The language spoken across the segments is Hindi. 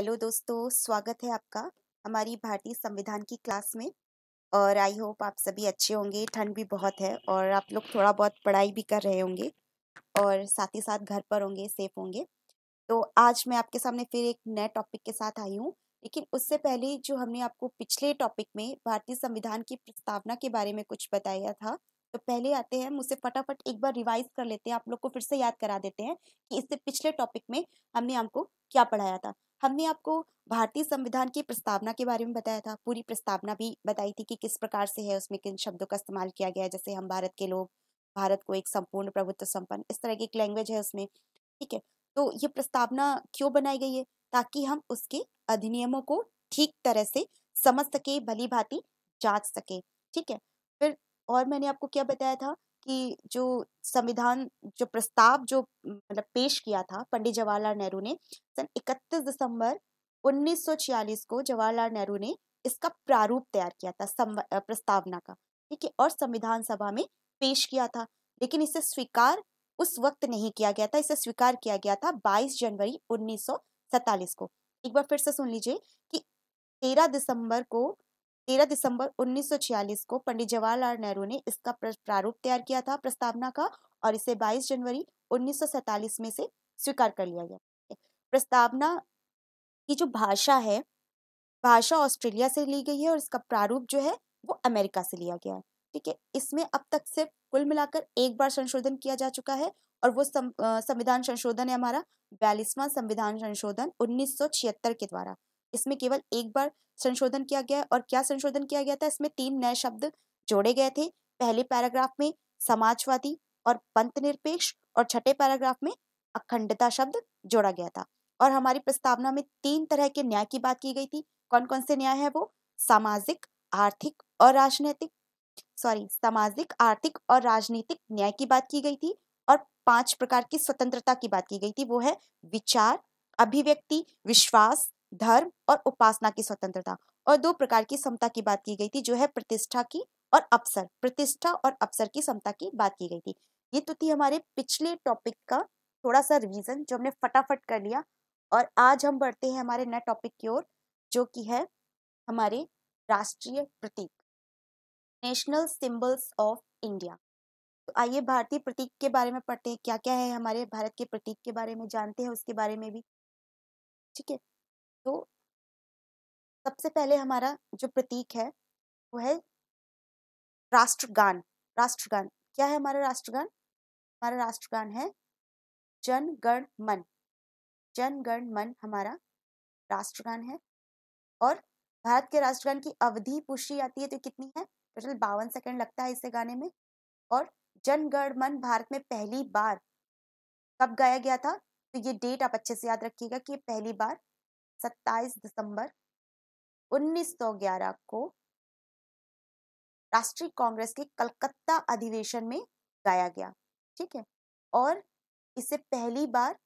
हेलो दोस्तों स्वागत है आपका हमारी भारतीय संविधान की क्लास में और आई होप आप सभी अच्छे होंगे ठंड भी बहुत है और आप लोग थोड़ा बहुत पढ़ाई भी कर रहे होंगे और साथ ही साथ घर पर होंगे सेफ होंगे तो आज मैं आपके सामने फिर एक नए टॉपिक के साथ आई हूँ लेकिन उससे पहले जो हमने आपको पिछले टॉपिक में भारतीय संविधान की प्रस्तावना के बारे में कुछ बताया था तो पहले आते हैं हम उसे फटाफट एक बार रिवाइज कर लेते हैं आप लोग को फिर से याद करा देते हैं कि इससे पिछले टॉपिक में हमने आपको क्या पढ़ाया था हमने आपको भारतीय संविधान की प्रस्तावना के बारे में बताया था पूरी प्रस्तावना भी बताई थी कि किस प्रकार से है उसमें किन शब्दों का इस्तेमाल किया गया है जैसे हम भारत के लोग भारत को एक संपूर्ण प्रभुत्व संपन्न इस तरह की एक लैंग्वेज है उसमें ठीक है तो ये प्रस्तावना क्यों बनाई गई है ताकि हम उसके अधिनियमों को ठीक तरह से समझ सके भली भांति जांच सके ठीक है फिर और मैंने आपको क्या बताया था कि जो संविधान जो प्रस्ताव जो मतलब पेश किया था पंडित जवाहरलाल नेहरू ने सन 31 दिसंबर 1946 को जवाहरलाल नेहरू ने इसका प्रारूप तैयार किया था प्रस्तावना का ठीक है और संविधान सभा में पेश किया था लेकिन इसे स्वीकार उस वक्त नहीं किया गया था इसे स्वीकार किया गया था 22 जनवरी 1947 को एक बार फिर से सुन लीजिए कि 13 दिसंबर को तेरह दिसंबर 1946 को पंडित जवाहरलाल नेहरू ने इसका प्रारूप तैयार किया था प्रस्तावना का और इसे 22 जनवरी 1947 में से स्वीकार कर लिया गया प्रस्तावना की जो भाषा है भाषा ऑस्ट्रेलिया से ली गई है और इसका प्रारूप जो है वो अमेरिका से लिया गया है ठीक है इसमें अब तक सिर्फ कुल मिलाकर एक बार संशोधन किया जा चुका है और वो संविधान संशोधन है हमारा बयालीसवां संविधान संशोधन 1976 के द्वारा इसमें केवल एक बार संशोधन किया गया और क्या संशोधन किया गया था इसमें तीन नए शब्द जोड़े गए थे पहले पैराग्राफ में समाजवादी और पंथ निरपेक्ष और छठे पैराग्राफ में अखंडता शब्द जोड़ा गया था और हमारी प्रस्तावना में तीन तरह के न्याय की बात की गई थी कौन कौन से न्याय है वो सामाजिक आर्थिक और राजनीतिक सॉरी सामाजिक आर्थिक और राजनीतिक न्याय की बात की गई थी और पांच प्रकार की स्वतंत्रता की बात की गई थी वो है विचार अभिव्यक्ति विश्वास धर्म और उपासना की स्वतंत्रता और दो प्रकार की समता की बात की गई थी जो है प्रतिष्ठा की और अवसर प्रतिष्ठा और अवसर की समता की बात की गई थी ये तो थी हमारे पिछले टॉपिक का थोड़ा सा रिवीजन जो हमने फटाफट कर लिया और आज हम बढ़ते हैं हमारे नए टॉपिक की ओर जो कि है हमारे राष्ट्रीय प्रतीक नेशनल सिंबल्स ऑफ इंडिया तो आइए भारतीय प्रतीक के बारे में पढ़ते हैं क्या क्या है हमारे भारत के प्रतीक के बारे में जानते हैं उसके बारे में भी ठीक है तो सबसे पहले हमारा जो प्रतीक है वो है राष्ट्रगान राष्ट्रगान क्या है हमारा राष्ट्रगान हमारा राष्ट्रगान है जन गण मन जन गण मन हमारा राष्ट्रगान है और भारत के राष्ट्रगान की अवधि पूछी जाती है तो कितनी है टोटल बावन सेकंड लगता है इसे गाने में और जनगण मन भारत में पहली बार कब गाया गया था तो ये डेट आप अच्छे से याद रखिएगा कि पहली बार सत्ताईस दिसंबर 1911 को राष्ट्रीय कांग्रेस के कलकत्ता अधिवेशन में गाया गया ठीक है और इसे पहली बार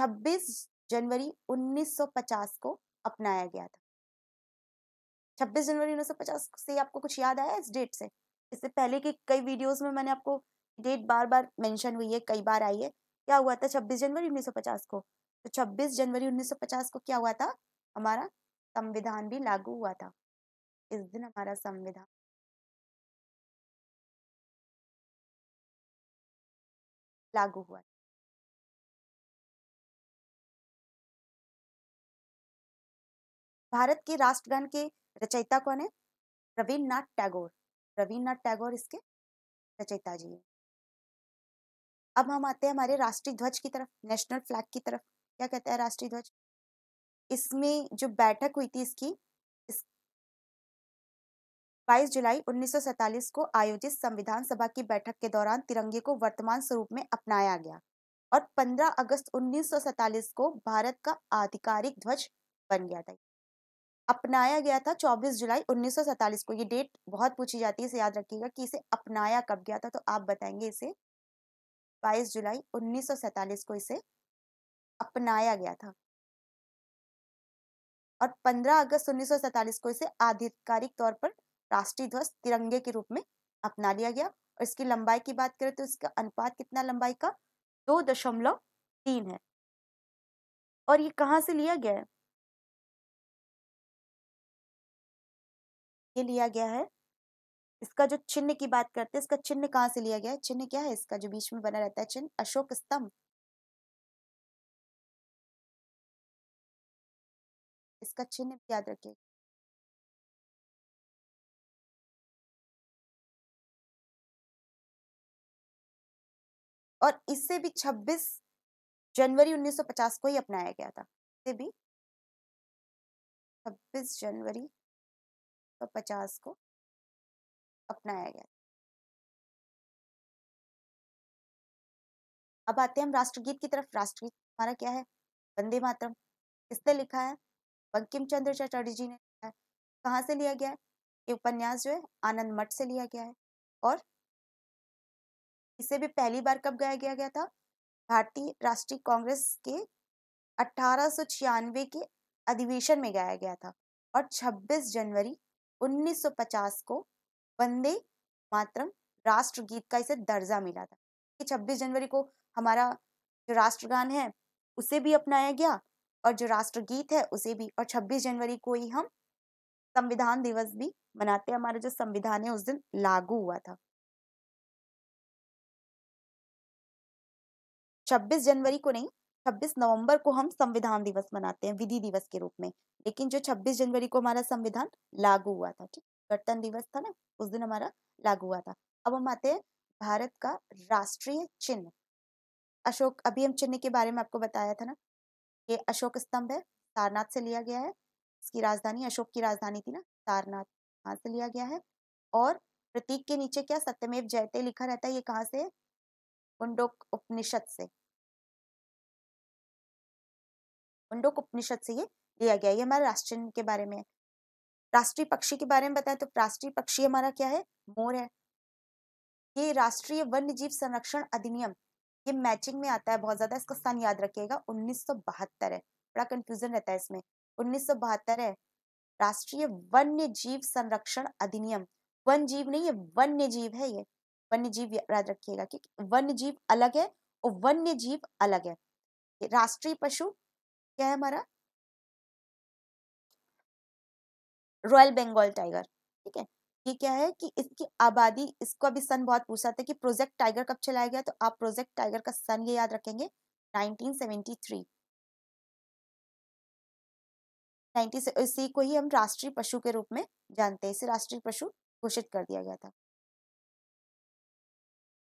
26 जनवरी 1950 को अपनाया गया था 26 जनवरी 1950 से आपको कुछ याद आया इस डेट से इससे पहले की कई वीडियोस में मैंने आपको डेट बार बार मेंशन हुई है कई बार आई है क्या हुआ था 26 जनवरी 1950 को तो 26 जनवरी 1950 को क्या हुआ था हमारा संविधान भी लागू हुआ था इस दिन हमारा संविधान लागू हुआ भारत के राष्ट्रगान के रचयिता कौन है रविन्द्रनाथ टैगोर रविन्द्रनाथ टैगोर इसके रचयिता जी है अब हम आते हैं हमारे राष्ट्रीय ध्वज की तरफ नेशनल फ्लैग की तरफ क्या कहता है राष्ट्रीय ध्वज इसमें जो बैठक हुई थी इसकी बाईस जुलाई 1947 को आयोजित संविधान सभा की बैठक के दौरान तिरंगे को वर्तमान स्वरूप में अपनाया गया और 15 अगस्त 1947 को भारत का आधिकारिक ध्वज बन गया था अपनाया गया था 24 जुलाई 1947 को ये डेट बहुत पूछी जाती है इसे याद रखिएगा कि इसे अपनाया कब गया था तो आप बताएंगे इसे 22 जुलाई 1947 को इसे अपनाया गया था और 15 अगस्त 1947 को इसे आधिकारिक तौर पर राष्ट्रीय ध्वज तिरंगे के रूप में अपना लिया गया और इसकी लंबाई की बात करें तो इसका अनुपात कितना लंबाई का दो दशमलव तीन है और ये कहा से लिया गया है ये लिया गया है इसका जो चिन्ह की बात करते हैं इसका चिन्ह कहाँ से लिया गया है चिन्ह क्या है इसका जो बीच में बना रहता है चिन्ह अशोक स्तंभ इसका चिन्ह याद रखें और इससे भी 26 जनवरी 1950 को ही अपनाया गया था इससे भी 26 जनवरी 1950 को अपनाया गया अब आते हैं हम राष्ट्रगीत की तरफ राष्ट्रगीत हमारा क्या है वंदे मातरम किसने लिखा है बंकिम चंद्र चटर्जी जी ने लिखा है कहाँ से लिया गया है ये उपन्यास जो है आनंद मठ से लिया गया है और इसे भी पहली बार कब गाया गया गया था भारतीय राष्ट्रीय कांग्रेस के अठारह के अधिवेशन में गाया गया था और 26 जनवरी 1950 को वंदे मातरम राष्ट्रगीत का इसे दर्जा मिला था कि 26 जनवरी को हमारा जो राष्ट्रगान है उसे भी अपनाया गया और जो राष्ट्रगीत है उसे भी और 26 जनवरी को ही हम संविधान दिवस भी मनाते हैं हमारा जो संविधान है उस दिन लागू हुआ था 26 जनवरी को नहीं 26 नवंबर को हम संविधान दिवस मनाते हैं विधि दिवस के रूप में लेकिन जो 26 जनवरी को हमारा संविधान लागू हुआ था ठीक गणतंत्र दिवस था ना उस दिन हमारा लागू हुआ था अब हम आते हैं भारत का राष्ट्रीय चिन्ह अशोक अभी हम चिन्ह के बारे में आपको बताया था ना ये अशोक स्तंभ है सारनाथ से लिया गया है इसकी राजधानी अशोक की राजधानी थी ना सारनाथ कहाँ से लिया गया है और प्रतीक के नीचे क्या सत्यमेव जयते लिखा रहता है ये कहाँ से कुंडोक उपनिषद से कुंडोक उपनिषद से ये लिया गया ये हमारे राष्ट्र के बारे में राष्ट्रीय पक्षी के बारे में बताएं तो राष्ट्रीय पक्षी हमारा क्या है मोर है ये राष्ट्रीय वन्य जीव संरक्षण अधिनियम ये मैचिंग में आता है बहुत ज्यादा इसका सन याद रखिएगा उन्नीस है बड़ा कंफ्यूजन रहता है इसमें उन्नीस है राष्ट्रीय वन्य जीव संरक्षण अधिनियम वन जीव नहीं है वन्य जीव है ये वन्य जीव याद रखिएगा कि वन्य जीव अलग है और वन्य जीव अलग है राष्ट्रीय पशु क्या है हमारा रॉयल बंगाल टाइगर ठीक है ये क्या है कि इसकी आबादी इसको अभी सन बहुत पूछा था कि प्रोजेक्ट टाइगर कब चलाया गया तो आप प्रोजेक्ट टाइगर का सन ये याद रखेंगे 1973 90 इसी को ही हम राष्ट्रीय पशु के रूप में जानते हैं इसे राष्ट्रीय पशु घोषित कर दिया गया था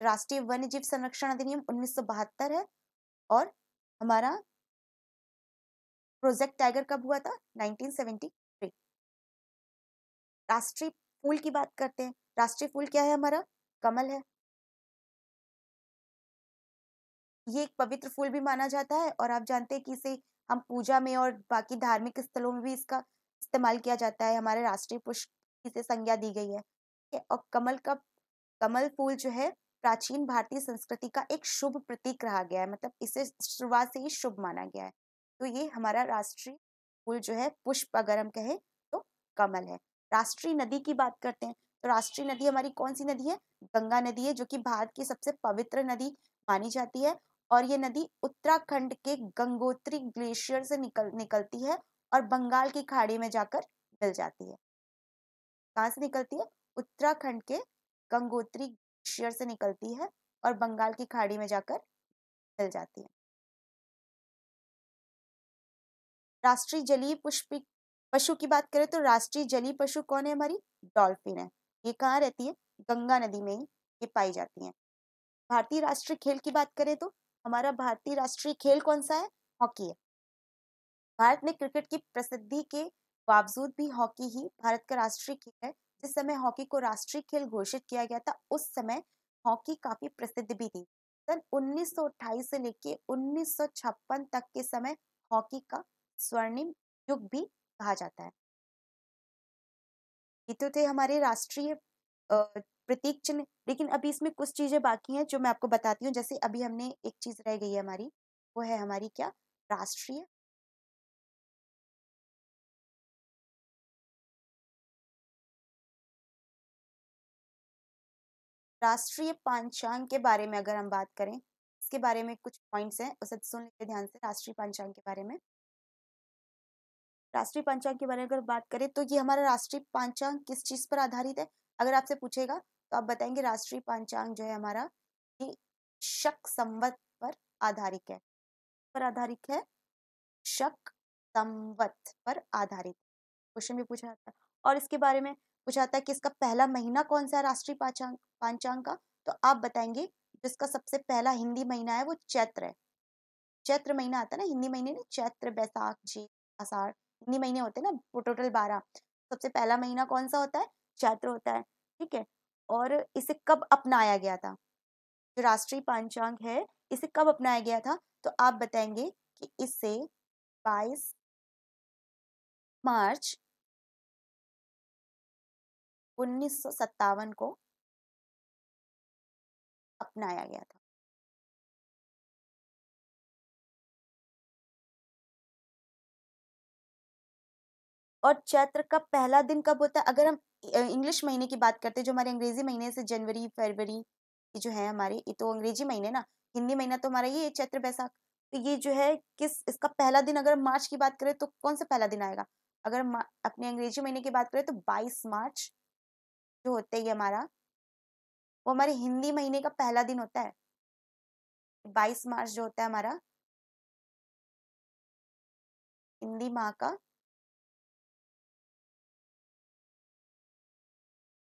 राष्ट्रीय वन्य जीव संरक्षण अधिनियम उन्नीस है और हमारा प्रोजेक्ट टाइगर कब हुआ था नाइनटीन राष्ट्रीय फूल की बात करते हैं राष्ट्रीय फूल क्या है हमारा कमल है ये एक पवित्र फूल भी माना जाता है और आप जानते हैं कि इसे हम पूजा में और बाकी धार्मिक स्थलों में भी इसका इस्तेमाल किया जाता है हमारे राष्ट्रीय पुष्प से संज्ञा दी गई है और कमल का कमल फूल जो है प्राचीन भारतीय संस्कृति का एक शुभ प्रतीक रहा गया है मतलब इसे शुरुआत से ही शुभ माना गया है तो ये हमारा राष्ट्रीय फूल जो है पुष्प अगर हम कहें तो कमल है राष्ट्रीय नदी की बात करते हैं तो राष्ट्रीय नदी हमारी कौन सी नदी है गंगा नदी है जो कि भारत की सबसे पवित्र नदी मानी जाती है और ये नदी उत्तराखंड के गंगोत्री ग्लेशियर से निकल निकलती है और बंगाल की खाड़ी में जाकर मिल जाती है कहाँ से निकलती है उत्तराखंड के गंगोत्री ग्लेशियर से निकलती है और बंगाल की खाड़ी में जाकर मिल जाती है राष्ट्रीय जलीय पुष्पी पशु की बात करें तो राष्ट्रीय जली पशु कौन है हमारी डॉल्फिन है ये कहाँ रहती है गंगा नदी में ही ये पाई जाती है भारतीय राष्ट्रीय खेल की बात करें तो हमारा भारतीय राष्ट्रीय खेल कौन सा है हॉकी है भारत में क्रिकेट की प्रसिद्धि के बावजूद भी हॉकी ही भारत का राष्ट्रीय खेल है जिस समय हॉकी को राष्ट्रीय खेल घोषित किया गया था उस समय हॉकी काफी प्रसिद्ध भी थी सन उन्नीस से लेकर उन्नीस तक के समय हॉकी का स्वर्णिम युग भी कहा जाता है ये तो थे हमारे राष्ट्रीय प्रतीक चिन्ह लेकिन अभी इसमें कुछ चीजें बाकी हैं जो मैं आपको बताती हूँ जैसे अभी हमने एक चीज रह गई है हमारी वो है हमारी क्या राष्ट्रीय राष्ट्रीय पांचांग के बारे में अगर हम बात करें इसके बारे में कुछ पॉइंट्स हैं उसे सुन लेते ध्यान से राष्ट्रीय पांचांग के बारे में राष्ट्रीय पंचांग के बारे में अगर बात करें तो ये हमारा राष्ट्रीय पंचांग किस चीज़ पर आधारित है अगर आपसे पूछेगा तो आप बताएंगे राष्ट्रीय पंचांग जो है हमारा ये शक संवत पर आधारित है पर आधारित है शक संवत पर आधारित क्वेश्चन भी पूछा जाता है और इसके बारे में पूछा जाता है कि इसका पहला महीना कौन सा है राष्ट्रीय पांचांग पांचांग का तो आप बताएंगे जिसका सबसे पहला हिंदी महीना है वो चैत्र है चैत्र महीना आता है ना हिंदी महीने में चैत्र बैसाख जी आषाढ़ जितने महीने होते हैं ना टोटल बारह सबसे पहला महीना कौन सा होता है चैत्र होता है ठीक है और इसे कब अपनाया गया था जो राष्ट्रीय पंचांग है इसे कब अपनाया गया था तो आप बताएंगे कि इसे 22 मार्च उन्नीस को अपनाया गया था और चैत्र का पहला दिन कब होता है अगर हम इंग्लिश महीने की बात करते हैं जो हमारे अंग्रेजी महीने से जनवरी फरवरी ये जो है हमारे ये तो अंग्रेजी महीने ना हिंदी महीना तो हमारा ये चैत्र बैसाख तो ये जो है किस इसका पहला दिन अगर मार्च की बात करें तो कौन सा पहला दिन आएगा अगर अपने अंग्रेजी महीने की बात करें तो 22 मार्च जो होता है ये हमारा वो हमारे हिंदी महीने का पहला दिन होता है 22 मार्च जो होता है हमारा हिंदी माह का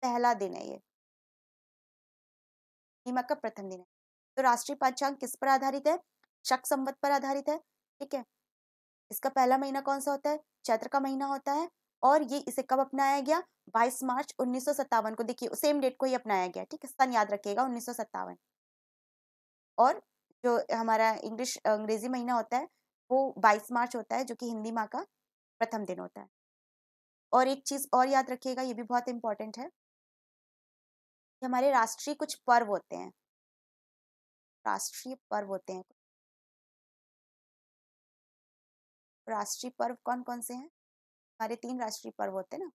पहला दिन है ये नीमक का प्रथम दिन है तो राष्ट्रीय पंचांग किस पर आधारित है शक संवत पर आधारित है ठीक है इसका पहला महीना कौन सा होता है चैत्र का महीना होता है और ये इसे कब अपनाया गया 22 मार्च उन्नीस को देखिए सेम डेट को ही अपनाया गया ठीक है सन याद रखिएगा उन्नीस और जो हमारा इंग्लिश अंग्रेजी महीना होता है वो 22 मार्च होता है जो कि हिंदी माह का प्रथम दिन होता है और एक चीज़ और याद रखिएगा ये भी बहुत इंपॉर्टेंट है हमारे राष्ट्रीय कुछ पर्व होते हैं राष्ट्रीय पर्व होते हैं राष्ट्रीय पर्व कौन कौन से हैं हमारे तीन राष्ट्रीय पर्व होते हैं ना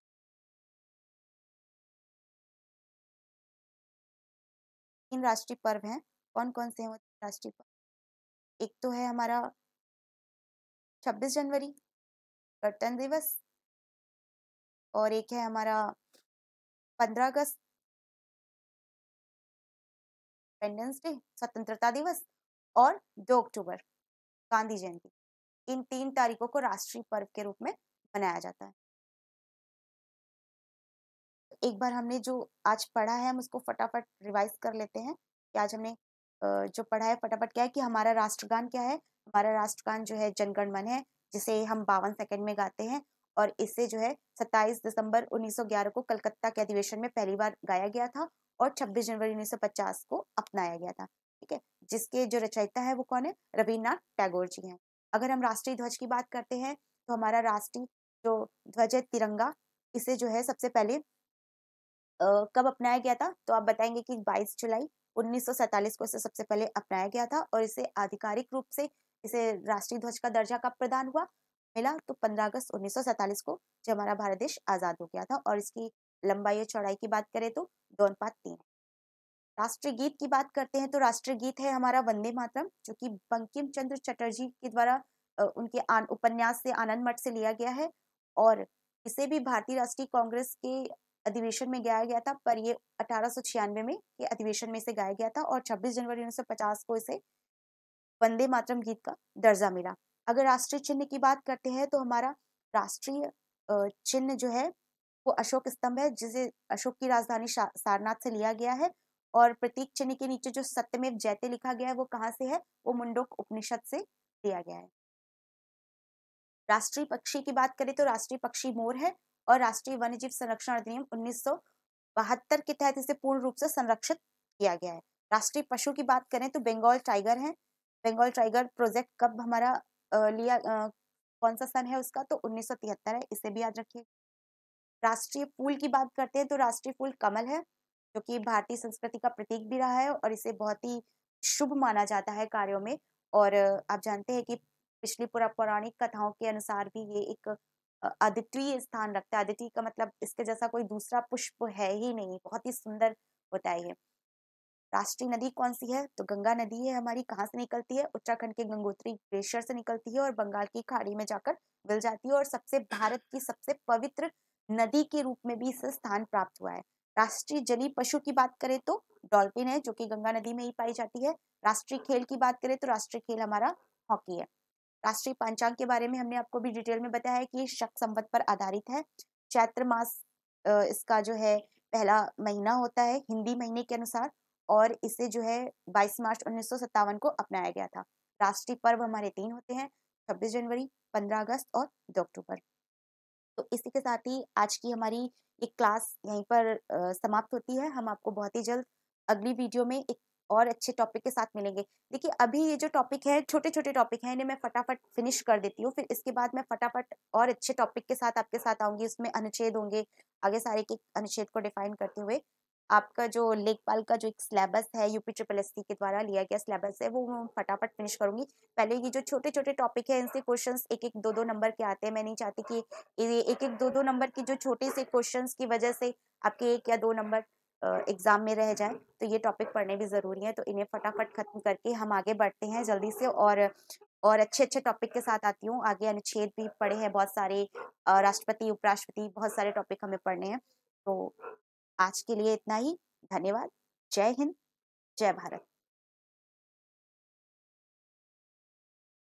तीन राष्ट्रीय पर्व हैं कौन कौन से हैं वो राष्ट्रीय पर्व एक तो है हमारा छब्बीस जनवरी गणतंत्र दिवस और एक है हमारा पंद्रह अगस्त इंडिपेंडेंस डे स्वतंत्रता दिवस और दो अक्टूबर गांधी जयंती इन तीन तारीखों को राष्ट्रीय पर्व के रूप में मनाया जाता है एक बार हमने जो आज पढ़ा है हम उसको फटाफट रिवाइज कर लेते हैं कि आज हमने जो पढ़ा है फटाफट क्या है कि हमारा राष्ट्रगान क्या है हमारा राष्ट्रगान जो है जनगण मन है जिसे हम बावन सेकंड में गाते हैं और इसे जो है 27 दिसंबर 1911 को कलकत्ता के अधिवेशन में पहली बार गाया गया था और 26 जनवरी 1950 को अपनाया गया था ठीक है जिसके जो रचयिता है वो कौन है रविन्द्रनाथ टैगोर जी हैं अगर हम राष्ट्रीय ध्वज की बात करते हैं तो हमारा राष्ट्रीय जो ध्वज है तिरंगा इसे जो है सबसे पहले कब अपनाया गया था तो आप बताएंगे कि 22 जुलाई 1947 को इसे सबसे पहले अपनाया गया था और इसे आधिकारिक रूप से इसे राष्ट्रीय ध्वज का दर्जा कब प्रदान हुआ मिला तो 15 अगस्त 1947 को जब हमारा भारत देश आज़ाद हो गया था और इसकी लंबाई और चौड़ाई की बात करें तो दो अनुपात तीन राष्ट्रीय गीत की बात करते हैं तो राष्ट्रीय गीत है हमारा वंदे मातरम जो कि बंकिम चंद्र चटर्जी के द्वारा उनके आन, उपन्यास से आनंद मठ से लिया गया है और इसे भी भारतीय राष्ट्रीय कांग्रेस के अधिवेशन में गाया गया था पर ये अठारह में के अधिवेशन में इसे गाया गया था और 26 जनवरी उन्नीस को इसे वंदे मातरम गीत का दर्जा मिला अगर राष्ट्रीय चिन्ह की बात करते हैं तो हमारा राष्ट्रीय चिन्ह जो है वो अशोक स्तंभ है जिसे अशोक की राजधानी सारनाथ से लिया गया है और प्रतीक चिन्ह के नीचे जो सत्यमेव जयते लिखा गया है वो कहाँ से है वो मुंडोक उपनिषद से लिया गया है राष्ट्रीय पक्षी की बात करें तो राष्ट्रीय पक्षी मोर है और राष्ट्रीय वन्य जीव संरक्षण अधिनियम उन्नीस के तहत इसे पूर्ण रूप से संरक्षित किया गया है राष्ट्रीय पशु की बात करें तो बंगाल टाइगर है बंगाल टाइगर प्रोजेक्ट कब हमारा लिया कौन सा सन है उसका तो उन्नीस है इसे भी याद रखिए राष्ट्रीय फूल की बात करते हैं तो राष्ट्रीय फूल कमल है जो कि भारतीय संस्कृति का प्रतीक भी रहा है और इसे बहुत ही शुभ माना जाता है कार्यों में और आप जानते हैं कि पिछली पूरा पौराणिक कथाओं के अनुसार भी ये एक अद्वितीय स्थान रखता है अद्वितीय का मतलब इसके जैसा कोई दूसरा पुष्प है ही नहीं बहुत ही सुंदर होता है ये राष्ट्रीय नदी कौन सी है तो गंगा नदी है हमारी कहाँ से निकलती है उत्तराखंड के गंगोत्री ग्लेशियर से निकलती है और बंगाल की खाड़ी में जाकर मिल जाती है और सबसे भारत की सबसे पवित्र नदी के रूप में भी इसे स्थान प्राप्त हुआ है राष्ट्रीय जली पशु की बात करें तो डॉल्फिन है जो कि गंगा नदी में ही पाई जाती है राष्ट्रीय खेल की बात करें तो राष्ट्रीय खेल हमारा हॉकी है राष्ट्रीय पंचांग के बारे में हमने आपको भी डिटेल में बताया है कि ये शक संवत पर आधारित है चैत्र मास इसका जो है पहला महीना होता है हिंदी महीने के अनुसार और इसे जो है 22 मार्च उन्नीस को अपनाया गया था राष्ट्रीय पर्व हमारे तीन होते हैं 26 जनवरी 15 अगस्त और दो अक्टूबर तो इसी के साथ ही आज की हमारी एक क्लास यहीं पर समाप्त होती है हम आपको बहुत ही जल्द अगली वीडियो में एक और अच्छे टॉपिक के साथ मिलेंगे देखिए अभी ये जो टॉपिक है छोटे छोटे टॉपिक हैं इन्हें मैं फटाफट फिनिश कर देती हूँ फिर इसके बाद मैं फटाफट और अच्छे टॉपिक के साथ आपके साथ आऊंगी उसमें अनुच्छेद होंगे आगे सारे के अनुच्छेद को डिफाइन करते हुए आपका जो लेखपाल का जो एक सिलेबस है यूपी ट्रिपल एस के द्वारा लिया गया सिलेबस है वो मैं फटाफट फिनिश करूंगी पहले ये जो छोटे छोटे टॉपिक है इनसे क्वेश्चंस एक एक दो दो नंबर के आते हैं मैं नहीं चाहती कि ये एक एक दो दो नंबर के जो छोटे से क्वेश्चंस की वजह से आपके एक या दो नंबर एग्ज़ाम में रह जाए तो ये टॉपिक पढ़ने भी ज़रूरी है तो इन्हें फटाफट ख़त्म करके हम आगे बढ़ते हैं जल्दी से और और अच्छे अच्छे टॉपिक के साथ आती हूँ आगे अनुच्छेद भी पढ़े हैं बहुत सारे राष्ट्रपति उपराष्ट्रपति बहुत सारे टॉपिक हमें पढ़ने हैं तो आज के लिए इतना ही धन्यवाद जय हिंद जय भारत